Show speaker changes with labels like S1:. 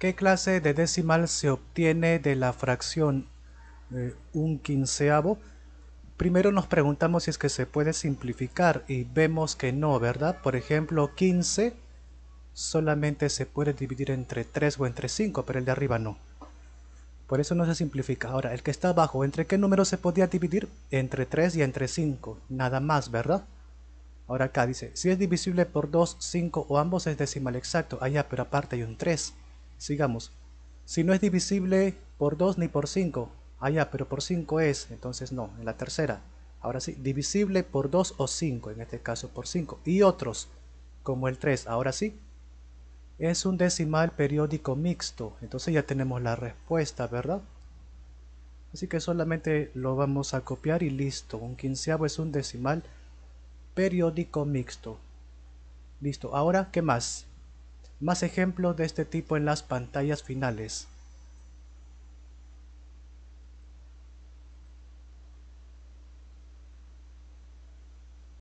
S1: ¿Qué clase de decimal se obtiene de la fracción eh, un quinceavo? Primero nos preguntamos si es que se puede simplificar y vemos que no, ¿verdad? Por ejemplo, 15 solamente se puede dividir entre 3 o entre 5, pero el de arriba no. Por eso no se simplifica. Ahora, el que está abajo, ¿entre qué número se podía dividir? Entre 3 y entre 5, nada más, ¿verdad? Ahora acá dice, si es divisible por 2, 5 o ambos es decimal exacto. Allá, ah, pero aparte hay un 3. Sigamos. Si no es divisible por 2 ni por 5. Ah, ya, pero por 5 es. Entonces no, en la tercera. Ahora sí, divisible por 2 o 5. En este caso por 5. Y otros, como el 3. Ahora sí. Es un decimal periódico mixto. Entonces ya tenemos la respuesta, ¿verdad? Así que solamente lo vamos a copiar y listo. Un quinceavo es un decimal periódico mixto. Listo. Ahora, ¿qué más? Más ejemplos de este tipo en las pantallas finales.